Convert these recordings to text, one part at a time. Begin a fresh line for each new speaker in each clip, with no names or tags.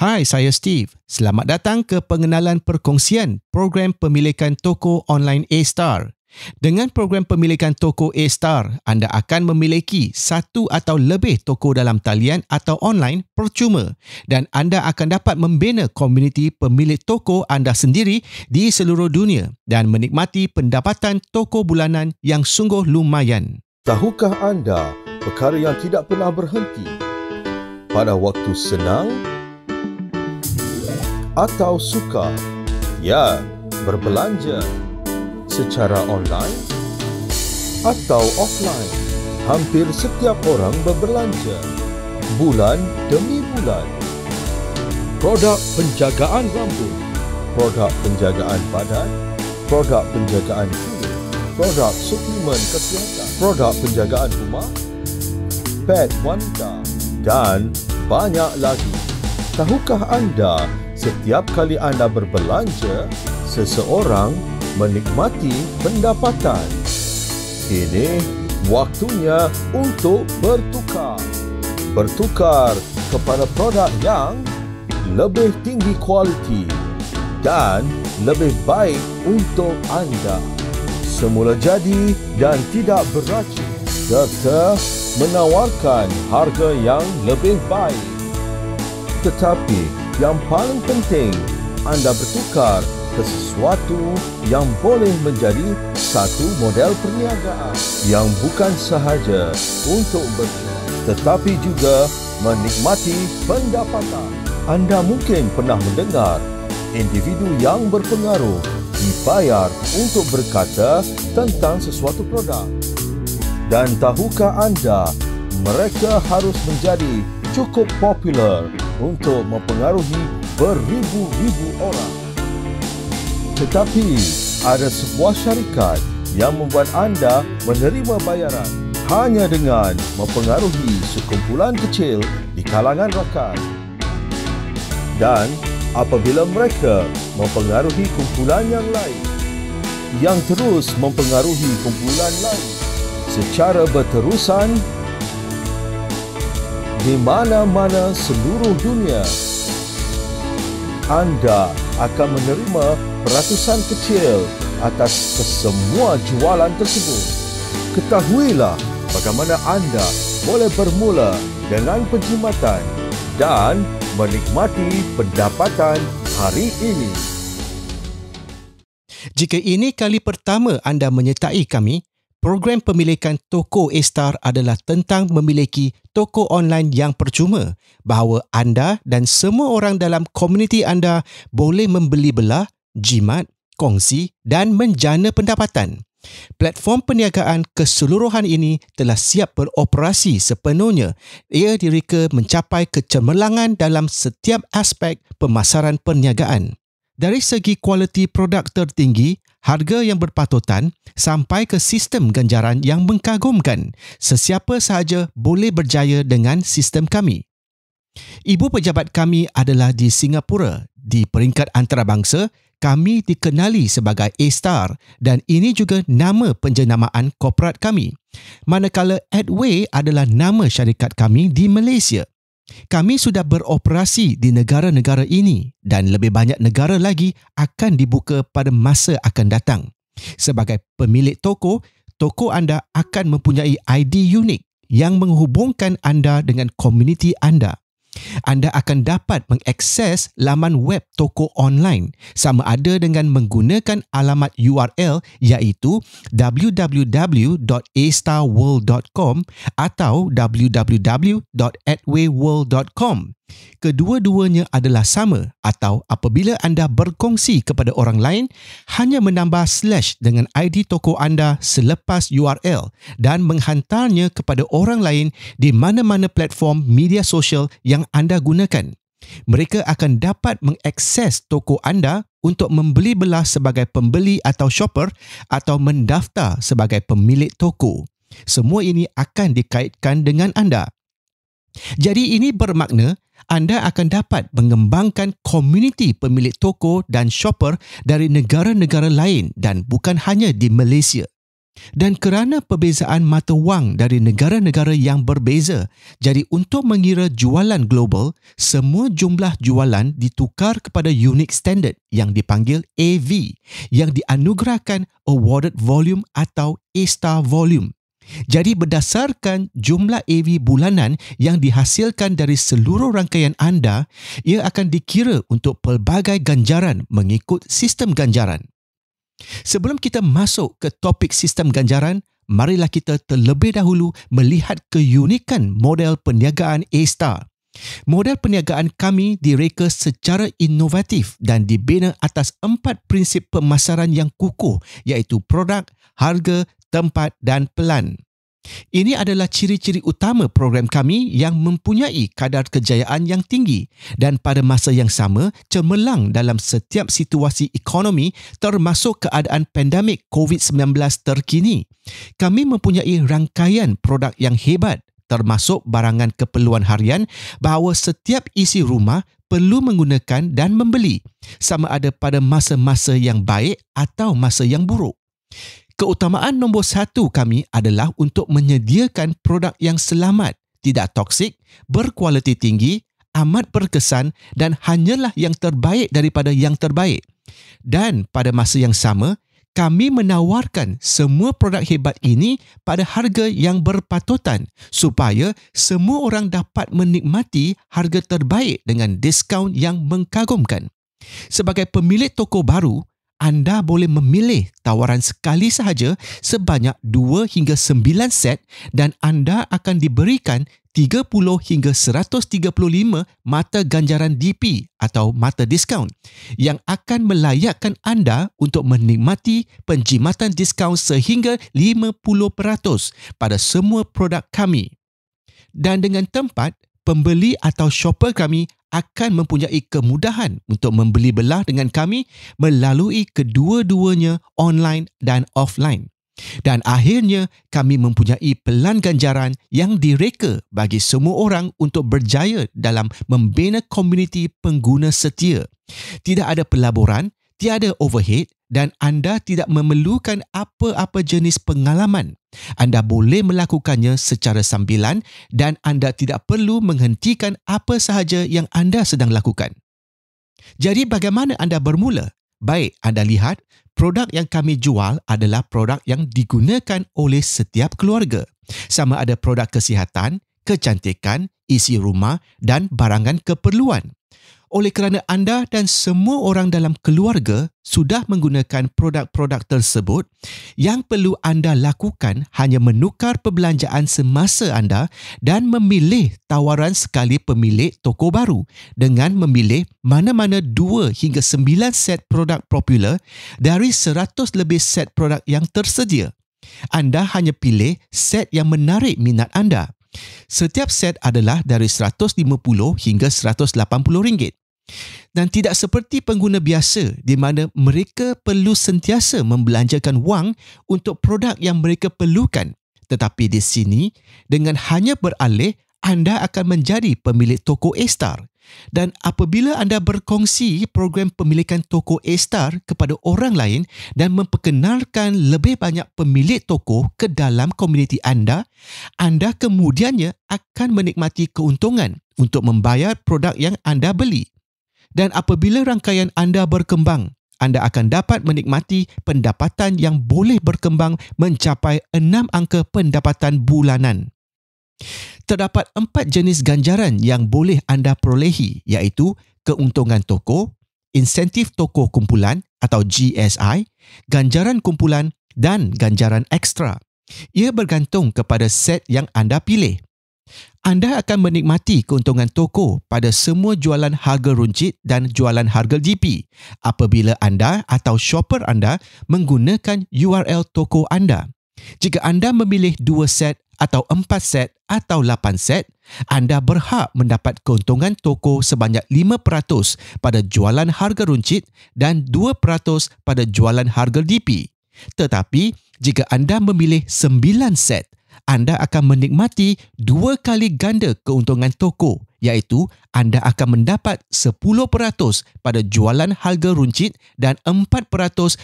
Hai, saya Steve. Selamat datang ke pengenalan perkongsian program pemilikan toko online A-Star. Dengan program pemilikan toko A-Star, anda akan memiliki satu atau lebih toko dalam talian atau online percuma dan anda akan dapat membina komuniti pemilik toko anda sendiri di seluruh dunia dan menikmati pendapatan toko bulanan yang sungguh lumayan.
Tahukah anda perkara yang tidak pernah berhenti? Pada waktu senang, atau suka? Ya, berbelanja secara online atau offline. Hampir setiap orang berbelanja bulan demi bulan. Produk penjagaan rambut, produk penjagaan badan, produk penjagaan kulit, produk suplemen kesihatan, produk penjagaan rumah, pet wanita dan banyak lagi. Tahukah anda Setiap kali anda berbelanja, seseorang menikmati pendapatan. Ini waktunya untuk bertukar. Bertukar kepada produk yang lebih tinggi kualiti dan lebih baik untuk anda. Semula jadi dan tidak beracun. Doktor menawarkan harga yang lebih baik. Tetapi yang paling penting anda bertukar ke sesuatu yang boleh menjadi satu model perniagaan yang bukan sahaja untuk berjaya tetapi juga menikmati pendapatan. Anda mungkin pernah mendengar individu yang berpengaruh dibayar untuk berkata tentang sesuatu produk. Dan tahukah anda mereka harus menjadi cukup popular untuk mempengaruhi beribu-ribu orang. Tetapi ada sebuah syarikat yang membuat anda menerima bayaran hanya dengan mempengaruhi sekumpulan kecil di kalangan rakan. Dan apabila mereka mempengaruhi kumpulan yang lain, yang terus mempengaruhi kumpulan lain secara berterusan di mana-mana seluruh dunia. Anda akan menerima peratusan kecil atas kesemua jualan tersebut. Ketahuilah bagaimana anda boleh bermula dengan penjimatan dan menikmati pendapatan hari ini.
Jika ini kali pertama anda menyertai kami, Program pemilikan toko A-Star adalah tentang memiliki toko online yang percuma bahawa anda dan semua orang dalam komuniti anda boleh membeli belah, jimat, kongsi dan menjana pendapatan. Platform perniagaan keseluruhan ini telah siap beroperasi sepenuhnya. Ia direka mencapai kecemerlangan dalam setiap aspek pemasaran perniagaan. Dari segi kualiti produk tertinggi, harga yang berpatutan sampai ke sistem ganjaran yang mengkagumkan, sesiapa sahaja boleh berjaya dengan sistem kami. Ibu pejabat kami adalah di Singapura. Di peringkat antarabangsa, kami dikenali sebagai A-Star dan ini juga nama penjenamaan korporat kami. Manakala Adway adalah nama syarikat kami di Malaysia. Kami sudah beroperasi di negara-negara ini dan lebih banyak negara lagi akan dibuka pada masa akan datang. Sebagai pemilik toko, toko anda akan mempunyai ID unik yang menghubungkan anda dengan komuniti anda anda akan dapat mengakses laman web toko online sama ada dengan menggunakan alamat URL iaitu www.astarworld.com atau www.atwayworld.com Kedua-duanya adalah sama atau apabila anda berkongsi kepada orang lain, hanya menambah slash dengan ID toko anda selepas URL dan menghantarnya kepada orang lain di mana-mana platform media sosial yang anda gunakan. Mereka akan dapat mengakses toko anda untuk membeli belah sebagai pembeli atau shopper atau mendaftar sebagai pemilik toko. Semua ini akan dikaitkan dengan anda. Jadi ini bermakna anda akan dapat mengembangkan komuniti pemilik toko dan shopper dari negara-negara lain dan bukan hanya di Malaysia. Dan kerana perbezaan mata wang dari negara-negara yang berbeza, jadi untuk mengira jualan global, semua jumlah jualan ditukar kepada unit standard yang dipanggil AV yang dianugerahkan awarded volume atau A-star volume. Jadi berdasarkan jumlah AV bulanan yang dihasilkan dari seluruh rangkaian anda, ia akan dikira untuk pelbagai ganjaran mengikut sistem ganjaran. Sebelum kita masuk ke topik sistem ganjaran, marilah kita terlebih dahulu melihat keunikan model perniagaan A-Star. Model perniagaan kami direka secara inovatif dan dibina atas empat prinsip pemasaran yang kukuh iaitu produk, harga, tempat dan pelan. Ini adalah ciri-ciri utama program kami yang mempunyai kadar kejayaan yang tinggi dan pada masa yang sama cemerlang dalam setiap situasi ekonomi termasuk keadaan pandemik COVID-19 terkini. Kami mempunyai rangkaian produk yang hebat termasuk barangan keperluan harian bahawa setiap isi rumah perlu menggunakan dan membeli sama ada pada masa-masa yang baik atau masa yang buruk. Keutamaan nombor satu kami adalah untuk menyediakan produk yang selamat, tidak toksik, berkualiti tinggi, amat berkesan dan hanyalah yang terbaik daripada yang terbaik. Dan pada masa yang sama, kami menawarkan semua produk hebat ini pada harga yang berpatutan supaya semua orang dapat menikmati harga terbaik dengan diskaun yang mengagumkan. Sebagai pemilik toko baru, anda boleh memilih tawaran sekali sahaja sebanyak 2 hingga 9 set dan anda akan diberikan 30 hingga 135 mata ganjaran DP atau mata diskaun yang akan melayakkan anda untuk menikmati penjimatan diskaun sehingga 50% pada semua produk kami. Dan dengan tempat, pembeli atau shopper kami akan mempunyai kemudahan untuk membeli belah dengan kami melalui kedua-duanya online dan offline. Dan akhirnya kami mempunyai pelan ganjaran yang direka bagi semua orang untuk berjaya dalam membina komuniti pengguna setia. Tidak ada pelaburan tiada overhead dan anda tidak memerlukan apa-apa jenis pengalaman. Anda boleh melakukannya secara sambilan dan anda tidak perlu menghentikan apa sahaja yang anda sedang lakukan. Jadi bagaimana anda bermula? Baik, anda lihat produk yang kami jual adalah produk yang digunakan oleh setiap keluarga. Sama ada produk kesihatan, kecantikan, isi rumah dan barangan keperluan oleh kerana anda dan semua orang dalam keluarga sudah menggunakan produk-produk tersebut, yang perlu anda lakukan hanya menukar perbelanjaan semasa anda dan memilih tawaran sekali pemilik toko baru dengan memilih mana-mana 2 hingga 9 set produk popular dari 100 lebih set produk yang tersedia. Anda hanya pilih set yang menarik minat anda. Setiap set adalah dari 150 hingga 180 ringgit dan tidak seperti pengguna biasa di mana mereka perlu sentiasa membelanjakan wang untuk produk yang mereka perlukan tetapi di sini dengan hanya beralih anda akan menjadi pemilik toko Astar dan apabila anda berkongsi program pemilikan toko Astar kepada orang lain dan memperkenalkan lebih banyak pemilik toko ke dalam komuniti anda anda kemudiannya akan menikmati keuntungan untuk membayar produk yang anda beli dan apabila rangkaian anda berkembang, anda akan dapat menikmati pendapatan yang boleh berkembang mencapai enam angka pendapatan bulanan. Terdapat empat jenis ganjaran yang boleh anda perolehi iaitu keuntungan toko, insentif toko kumpulan atau GSI, ganjaran kumpulan dan ganjaran ekstra. Ia bergantung kepada set yang anda pilih. Anda akan menikmati keuntungan toko pada semua jualan harga runcit dan jualan harga GP apabila anda atau shopper anda menggunakan URL toko anda. Jika anda memilih 2 set atau 4 set atau 8 set, anda berhak mendapat keuntungan toko sebanyak 5% pada jualan harga runcit dan 2% pada jualan harga DP. Tetapi, jika anda memilih 9 set anda akan menikmati dua kali ganda keuntungan toko iaitu anda akan mendapat 10% pada jualan harga runcit dan 4%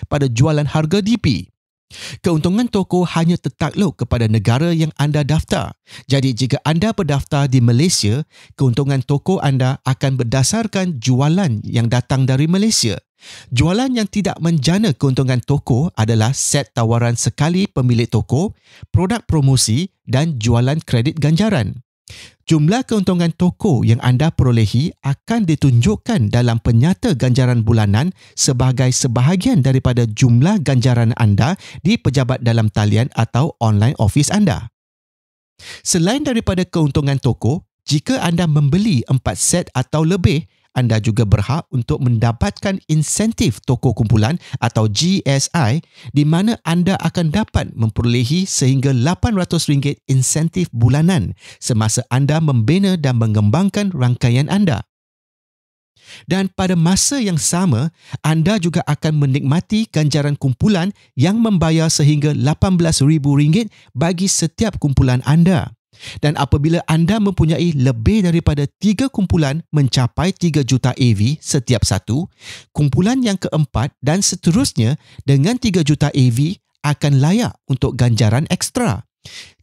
pada jualan harga DP. Keuntungan toko hanya tertakluk kepada negara yang anda daftar. Jadi jika anda berdaftar di Malaysia, keuntungan toko anda akan berdasarkan jualan yang datang dari Malaysia. Jualan yang tidak menjana keuntungan toko adalah set tawaran sekali pemilik toko, produk promosi dan jualan kredit ganjaran. Jumlah keuntungan toko yang anda perolehi akan ditunjukkan dalam penyata ganjaran bulanan sebagai sebahagian daripada jumlah ganjaran anda di pejabat dalam talian atau online office anda. Selain daripada keuntungan toko, jika anda membeli 4 set atau lebih, anda juga berhak untuk mendapatkan insentif toko kumpulan atau GSI di mana anda akan dapat memperolehi sehingga RM800 insentif bulanan semasa anda membina dan mengembangkan rangkaian anda. Dan pada masa yang sama, anda juga akan menikmati ganjaran kumpulan yang membayar sehingga RM18,000 bagi setiap kumpulan anda. Dan apabila anda mempunyai lebih daripada tiga kumpulan mencapai 3 juta AV setiap satu, kumpulan yang keempat dan seterusnya dengan 3 juta AV akan layak untuk ganjaran ekstra.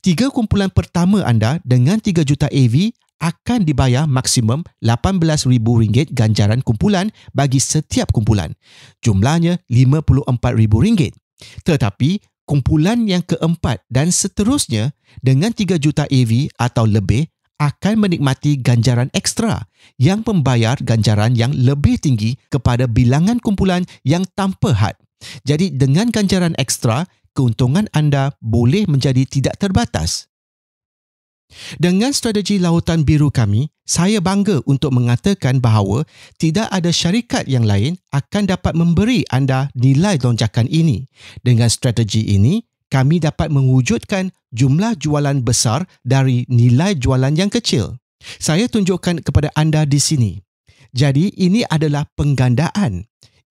Tiga kumpulan pertama anda dengan 3 juta AV akan dibayar maksimum RM18,000 ganjaran kumpulan bagi setiap kumpulan. Jumlahnya RM54,000. Tetapi kumpulan yang keempat dan seterusnya dengan 3 juta EV atau lebih akan menikmati ganjaran ekstra yang membayar ganjaran yang lebih tinggi kepada bilangan kumpulan yang tanpa had. Jadi dengan ganjaran ekstra, keuntungan anda boleh menjadi tidak terbatas. Dengan strategi lautan biru kami, saya bangga untuk mengatakan bahawa tidak ada syarikat yang lain akan dapat memberi anda nilai lonjakan ini. Dengan strategi ini, kami dapat mewujudkan jumlah jualan besar dari nilai jualan yang kecil. Saya tunjukkan kepada anda di sini. Jadi, ini adalah penggandaan.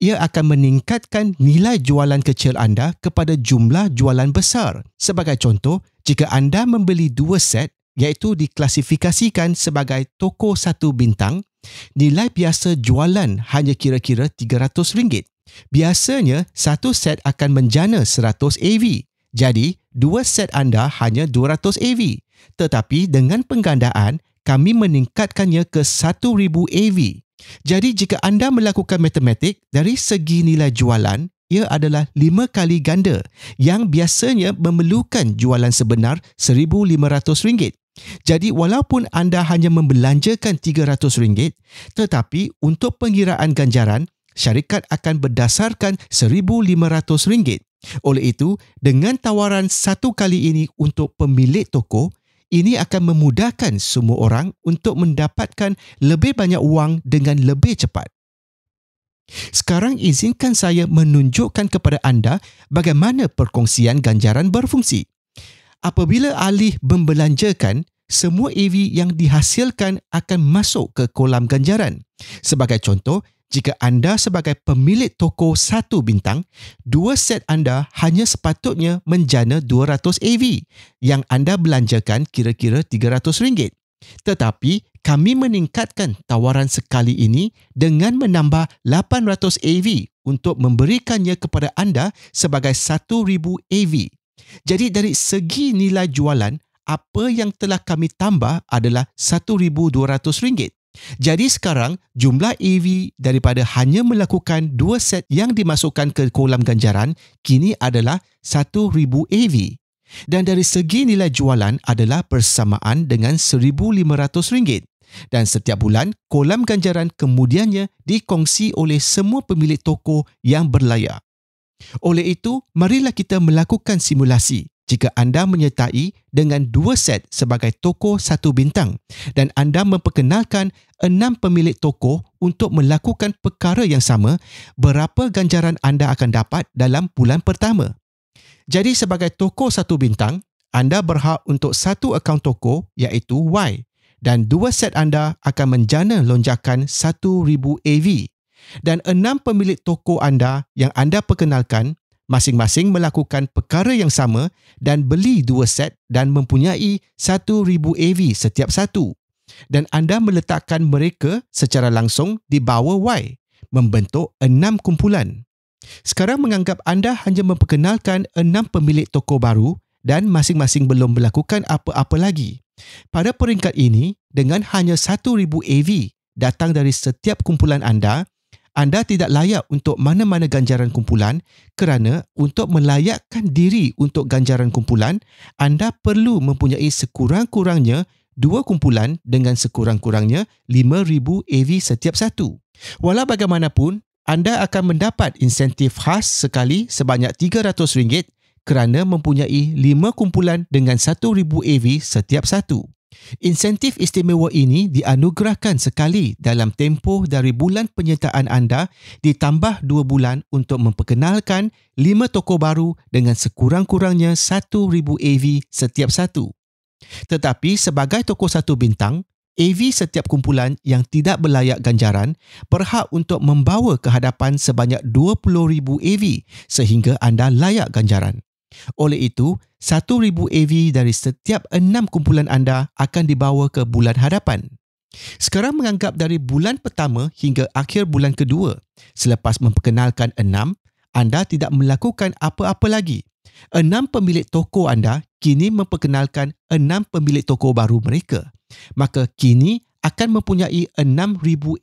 Ia akan meningkatkan nilai jualan kecil anda kepada jumlah jualan besar. Sebagai contoh, jika anda membeli dua set iaitu diklasifikasikan sebagai toko satu bintang, nilai biasa jualan hanya kira-kira RM300. Biasanya, satu set akan menjana 100 AV. Jadi, dua set anda hanya 200 AV. Tetapi dengan penggandaan, kami meningkatkannya ke 1,000 AV. Jadi, jika anda melakukan matematik dari segi nilai jualan, ia adalah 5 kali ganda yang biasanya memerlukan jualan sebenar RM1,500. Jadi walaupun anda hanya membelanjakan RM300, tetapi untuk pengiraan ganjaran, syarikat akan berdasarkan RM1,500. Oleh itu, dengan tawaran satu kali ini untuk pemilik toko, ini akan memudahkan semua orang untuk mendapatkan lebih banyak wang dengan lebih cepat. Sekarang izinkan saya menunjukkan kepada anda bagaimana perkongsian ganjaran berfungsi. Apabila Alih membelanjakan, semua AV yang dihasilkan akan masuk ke kolam ganjaran. Sebagai contoh, jika anda sebagai pemilik toko satu bintang, dua set anda hanya sepatutnya menjana 200 AV yang anda belanjakan kira-kira RM300. Tetapi kami meningkatkan tawaran sekali ini dengan menambah 800 AV untuk memberikannya kepada anda sebagai 1000 AV jadi dari segi nilai jualan, apa yang telah kami tambah adalah RM1,200. Jadi sekarang jumlah EV daripada hanya melakukan dua set yang dimasukkan ke kolam ganjaran kini adalah 1,000 EV. Dan dari segi nilai jualan adalah persamaan dengan RM1,500. Dan setiap bulan, kolam ganjaran kemudiannya dikongsi oleh semua pemilik toko yang berlayar. Oleh itu, marilah kita melakukan simulasi jika anda menyertai dengan dua set sebagai tokoh satu bintang dan anda memperkenalkan enam pemilik tokoh untuk melakukan perkara yang sama, berapa ganjaran anda akan dapat dalam bulan pertama? Jadi sebagai tokoh satu bintang, anda berhak untuk satu akaun tokoh iaitu Y dan dua set anda akan menjana lonjakan 1000 AV dan enam pemilik toko anda yang anda perkenalkan masing-masing melakukan perkara yang sama dan beli dua set dan mempunyai 1000 AV setiap satu dan anda meletakkan mereka secara langsung di bawah Y membentuk enam kumpulan sekarang menganggap anda hanya memperkenalkan enam pemilik toko baru dan masing-masing belum melakukan apa-apa lagi pada peringkat ini dengan hanya 1000 AV datang dari setiap kumpulan anda, anda tidak layak untuk mana-mana ganjaran kumpulan kerana untuk melayakkan diri untuk ganjaran kumpulan, anda perlu mempunyai sekurang-kurangnya dua kumpulan dengan sekurang-kurangnya 5,000 AV setiap satu. Walau bagaimanapun, anda akan mendapat insentif khas sekali sebanyak RM300 kerana mempunyai 5 kumpulan dengan 1,000 AV setiap satu. Insentif istimewa ini dianugerahkan sekali dalam tempoh dari bulan penyertaan anda ditambah dua bulan untuk memperkenalkan lima toko baru dengan sekurang-kurangnya satu ribu AV setiap satu. Tetapi sebagai toko satu bintang, AV setiap kumpulan yang tidak berlayak ganjaran berhak untuk membawa ke hadapan sebanyak 20,000 AV sehingga anda layak ganjaran. Oleh itu, 1000 AV dari setiap 6 kumpulan anda akan dibawa ke bulan hadapan. Sekarang menganggap dari bulan pertama hingga akhir bulan kedua, selepas memperkenalkan 6, anda tidak melakukan apa-apa lagi. 6 pemilik toko anda kini memperkenalkan 6 pemilik toko baru mereka. Maka kini akan mempunyai 6000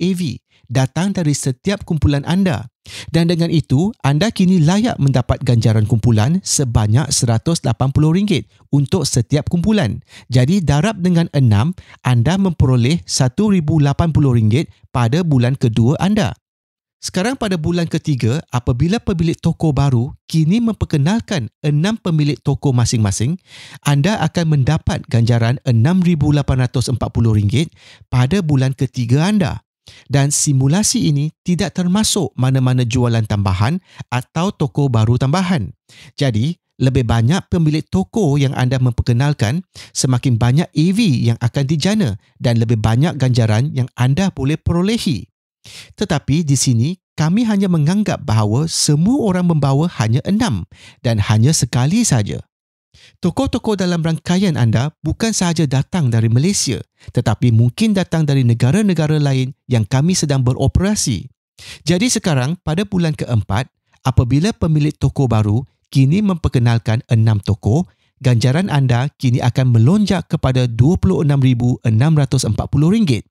AV datang dari setiap kumpulan anda dan dengan itu anda kini layak mendapat ganjaran kumpulan sebanyak RM180 untuk setiap kumpulan. Jadi darab dengan 6 anda memperoleh RM1080 pada bulan kedua anda. Sekarang pada bulan ketiga apabila pemilik toko baru kini memperkenalkan enam pemilik toko masing-masing anda akan mendapat ganjaran RM6840 pada bulan ketiga anda dan simulasi ini tidak termasuk mana-mana jualan tambahan atau toko baru tambahan. Jadi, lebih banyak pemilik toko yang anda memperkenalkan, semakin banyak EV yang akan dijana dan lebih banyak ganjaran yang anda boleh perolehi. Tetapi di sini, kami hanya menganggap bahawa semua orang membawa hanya enam dan hanya sekali saja. Tokoh-tokoh dalam rangkaian anda bukan sahaja datang dari Malaysia tetapi mungkin datang dari negara-negara lain yang kami sedang beroperasi. Jadi sekarang pada bulan keempat, apabila pemilik toko baru kini memperkenalkan enam toko, ganjaran anda kini akan melonjak kepada RM26,640.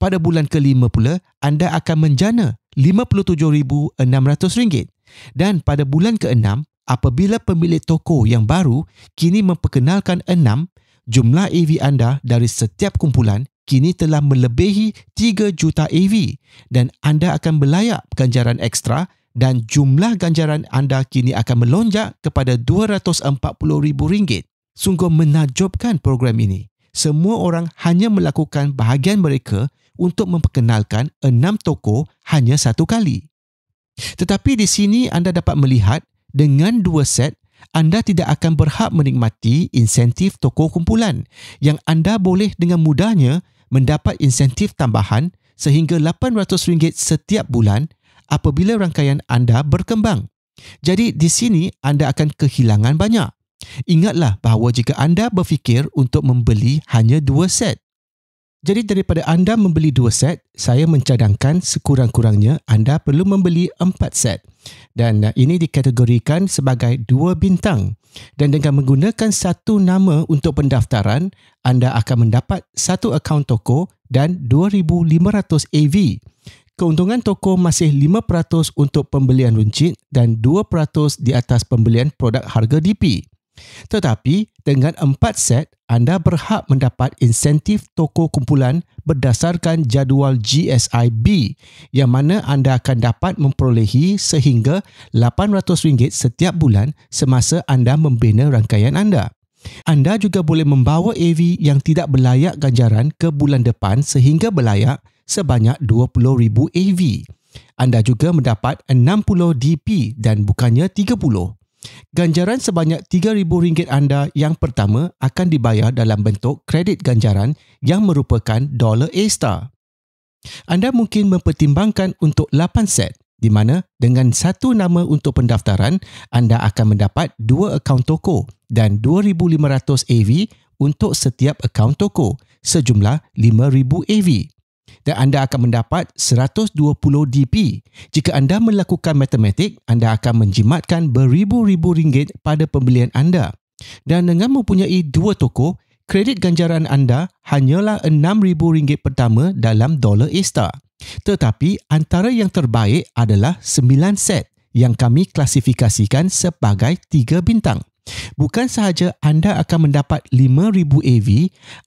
Pada bulan kelima pula, anda akan menjana RM57,600. Dan pada bulan keenam, apabila pemilik toko yang baru kini memperkenalkan enam jumlah AV anda dari setiap kumpulan kini telah melebihi 3 juta AV dan anda akan berlayak ganjaran ekstra dan jumlah ganjaran anda kini akan melonjak kepada RM240,000. Sungguh menajubkan program ini. Semua orang hanya melakukan bahagian mereka untuk memperkenalkan enam toko hanya satu kali. Tetapi di sini anda dapat melihat dengan dua set, anda tidak akan berhak menikmati insentif toko kumpulan yang anda boleh dengan mudahnya mendapat insentif tambahan sehingga RM800 setiap bulan apabila rangkaian anda berkembang. Jadi di sini anda akan kehilangan banyak. Ingatlah bahawa jika anda berfikir untuk membeli hanya dua set. Jadi daripada anda membeli dua set, saya mencadangkan sekurang-kurangnya anda perlu membeli empat set dan uh, ini dikategorikan sebagai dua bintang dan dengan menggunakan satu nama untuk pendaftaran anda akan mendapat satu akaun toko dan 2500 AV keuntungan toko masih 5% untuk pembelian runcit dan 2% di atas pembelian produk harga DP. Tetapi dengan empat set, anda berhak mendapat insentif toko kumpulan berdasarkan jadual GSIB yang mana anda akan dapat memperolehi sehingga RM800 setiap bulan semasa anda membina rangkaian anda. Anda juga boleh membawa AV yang tidak berlayak ganjaran ke bulan depan sehingga berlayak sebanyak 20,000 AV. Anda juga mendapat 60 DP dan bukannya Ganjaran sebanyak RM3,000 anda yang pertama akan dibayar dalam bentuk kredit ganjaran yang merupakan dollar A-Star. Anda mungkin mempertimbangkan untuk 8 set di mana dengan satu nama untuk pendaftaran, anda akan mendapat dua akaun toko dan 2,500 AV untuk setiap akaun toko, sejumlah 5,000 AV dan anda akan mendapat 120 DP. Jika anda melakukan matematik, anda akan menjimatkan beribu-ribu ringgit pada pembelian anda. Dan dengan mempunyai dua toko, kredit ganjaran anda hanyalah rm ringgit pertama dalam dolar ista. Tetapi antara yang terbaik adalah 9 set yang kami klasifikasikan sebagai 3 bintang. Bukan sahaja anda akan mendapat 5000 AV,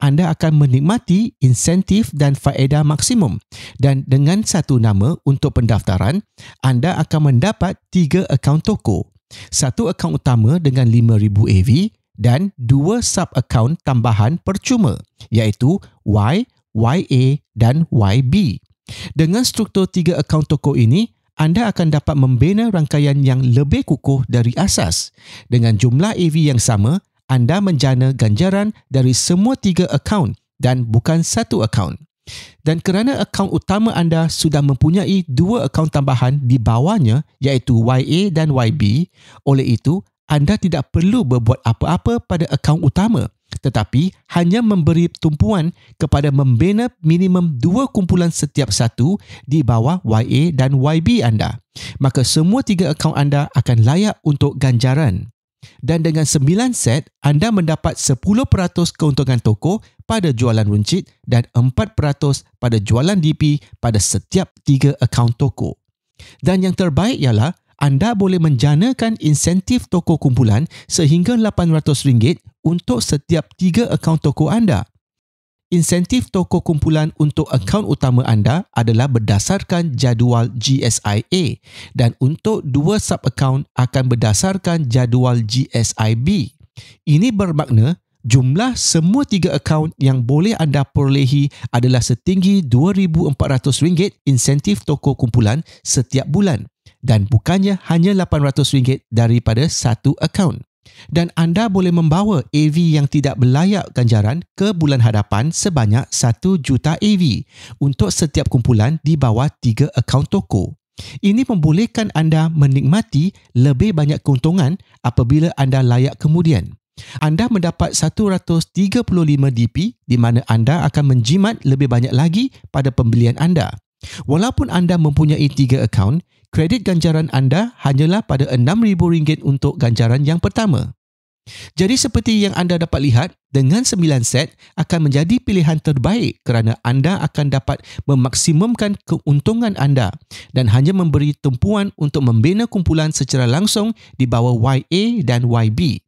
anda akan menikmati insentif dan faedah maksimum. Dan dengan satu nama untuk pendaftaran, anda akan mendapat 3 akaun toko. Satu akaun utama dengan 5000 AV dan dua sub akaun tambahan percuma, iaitu Y, YA dan YB. Dengan struktur 3 akaun toko ini, anda akan dapat membina rangkaian yang lebih kukuh dari asas. Dengan jumlah AV yang sama, anda menjana ganjaran dari semua tiga akaun dan bukan satu akaun. Dan kerana akaun utama anda sudah mempunyai dua akaun tambahan di bawahnya iaitu YA dan YB, oleh itu anda tidak perlu berbuat apa-apa pada akaun utama tetapi hanya memberi tumpuan kepada membina minimum dua kumpulan setiap satu di bawah YA dan YB anda. Maka semua tiga akaun anda akan layak untuk ganjaran. Dan dengan sembilan set, anda mendapat 10% keuntungan toko pada jualan runcit dan 4% pada jualan DP pada setiap tiga akaun toko. Dan yang terbaik ialah anda boleh menjanakan insentif toko kumpulan sehingga RM800 untuk setiap tiga akaun toko anda. Insentif toko kumpulan untuk akaun utama anda adalah berdasarkan jadual GSIA dan untuk dua sub akaun akan berdasarkan jadual GSIB. Ini bermakna jumlah semua tiga akaun yang boleh anda perolehi adalah setinggi RM2,400 insentif toko kumpulan setiap bulan dan bukannya hanya RM800 daripada satu akaun. Dan anda boleh membawa AV yang tidak berlayak ganjaran ke bulan hadapan sebanyak 1 juta AV untuk setiap kumpulan di bawah 3 akaun toko. Ini membolehkan anda menikmati lebih banyak keuntungan apabila anda layak kemudian. Anda mendapat 135 DP di mana anda akan menjimat lebih banyak lagi pada pembelian anda. Walaupun anda mempunyai 3 akaun, kredit ganjaran anda hanyalah pada RM6,000 untuk ganjaran yang pertama. Jadi seperti yang anda dapat lihat, dengan 9 set akan menjadi pilihan terbaik kerana anda akan dapat memaksimumkan keuntungan anda dan hanya memberi tumpuan untuk membina kumpulan secara langsung di bawah YA dan YB.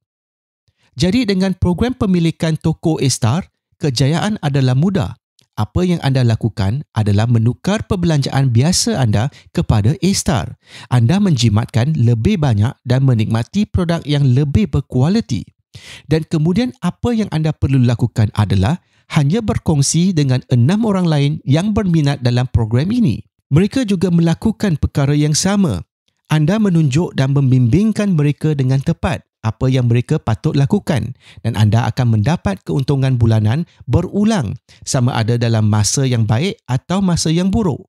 Jadi dengan program pemilikan toko A-Star, kejayaan adalah mudah apa yang anda lakukan adalah menukar perbelanjaan biasa anda kepada A-Star. Anda menjimatkan lebih banyak dan menikmati produk yang lebih berkualiti. Dan kemudian apa yang anda perlu lakukan adalah hanya berkongsi dengan enam orang lain yang berminat dalam program ini. Mereka juga melakukan perkara yang sama. Anda menunjuk dan membimbingkan mereka dengan tepat apa yang mereka patut lakukan dan anda akan mendapat keuntungan bulanan berulang sama ada dalam masa yang baik atau masa yang buruk.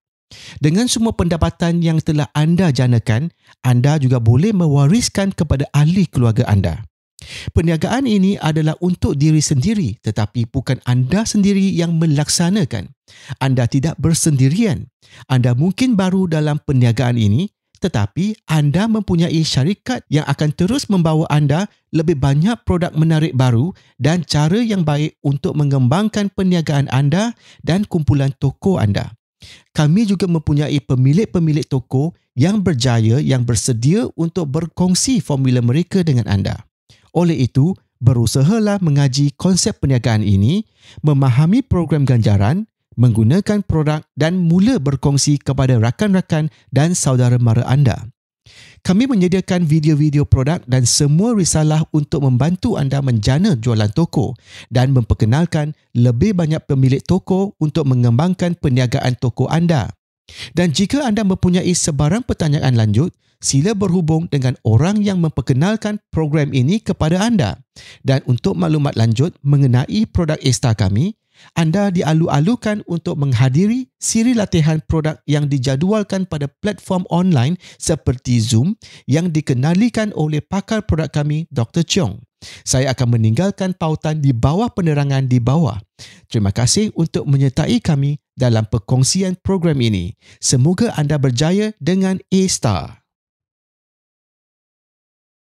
Dengan semua pendapatan yang telah anda janakan, anda juga boleh mewariskan kepada ahli keluarga anda. Perniagaan ini adalah untuk diri sendiri tetapi bukan anda sendiri yang melaksanakan. Anda tidak bersendirian. Anda mungkin baru dalam perniagaan ini tetapi anda mempunyai syarikat yang akan terus membawa anda lebih banyak produk menarik baru dan cara yang baik untuk mengembangkan perniagaan anda dan kumpulan toko anda. Kami juga mempunyai pemilik-pemilik toko yang berjaya yang bersedia untuk berkongsi formula mereka dengan anda. Oleh itu, berusahalah mengaji konsep perniagaan ini, memahami program ganjaran, menggunakan produk dan mula berkongsi kepada rakan-rakan dan saudara mara anda. Kami menyediakan video-video produk dan semua risalah untuk membantu anda menjana jualan toko dan memperkenalkan lebih banyak pemilik toko untuk mengembangkan perniagaan toko anda. Dan jika anda mempunyai sebarang pertanyaan lanjut, sila berhubung dengan orang yang memperkenalkan program ini kepada anda. Dan untuk maklumat lanjut mengenai produk Esta kami, anda dialu-alukan untuk menghadiri siri latihan produk yang dijadualkan pada platform online seperti Zoom yang dikenalikan oleh pakar produk kami Dr. Cheong. Saya akan meninggalkan pautan di bawah penerangan di bawah. Terima kasih untuk menyertai kami dalam perkongsian program ini. Semoga anda berjaya dengan A-Star.